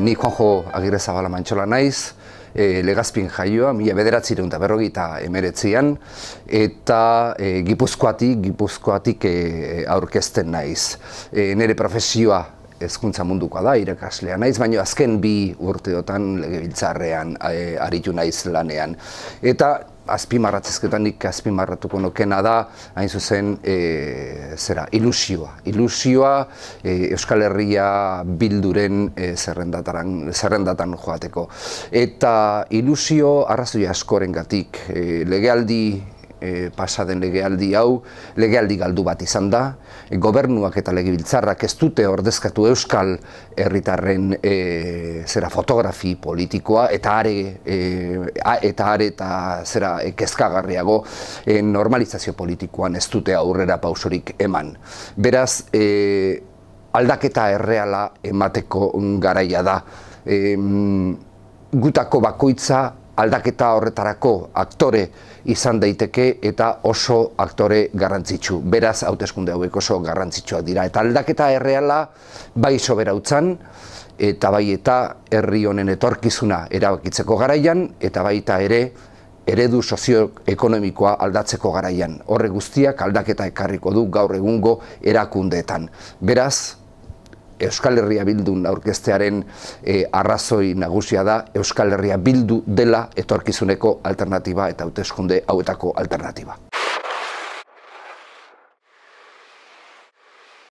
Ni Juanjo Agirre Zabala Mantxola naiz, e, Legazpin jaioa, mila bederatzi dut, berrogi eta emeretzian, eta e, gipuzkoatik, gipuzkoatik e, aurkezten naiz. E, nere profesioa ezkuntza mundukoa da, irakaslea naiz, baina azken bi urteotan legebiltzarrean e, aritu naiz lanean. Eta azpimarratzezketan nik azpimarratuko nokena da, hain zuzen, e, zera, ilusioa. Ilusioa e, Euskal Herria bilduren e, zerrendatan joateko. Eta ilusio arrazoi askoren gatik, e, legealdi e, pasa den legealdi hau legealdi galdu bat izan da. E, gobernuak eta legibiltzarrak ez dute ordezkatu euskal herritarren e, zera fotografi politikoa eta are e, eta are eta zera e, kezkagarriago e, normalizazio politikoan ez dute aurrera pausorik eman. Beraz e, aldaketa erreala emateko garaia da. E, gutako bakoitza aldaketa horretarako aktore izan daiteke eta oso aktore garrantzitsu. Beraz, hauteskunde hauek oso garrantzitsua dira. Eta aldaketa erreala bai soberautzan, eta bai eta herri honen etorkizuna erabakitzeko garaian, eta bai eta ere eredu sozioekonomikoa aldatzeko garaian. Horre guztiak aldaketa ekarriko du gaur egungo erakundeetan. Beraz, Euskal Herria Bildun aurkeztearen eh, arrazoi nagusia da Euskal Herria Bildu dela etorkizuneko alternativa eta hauteskunde hauetako alternativa.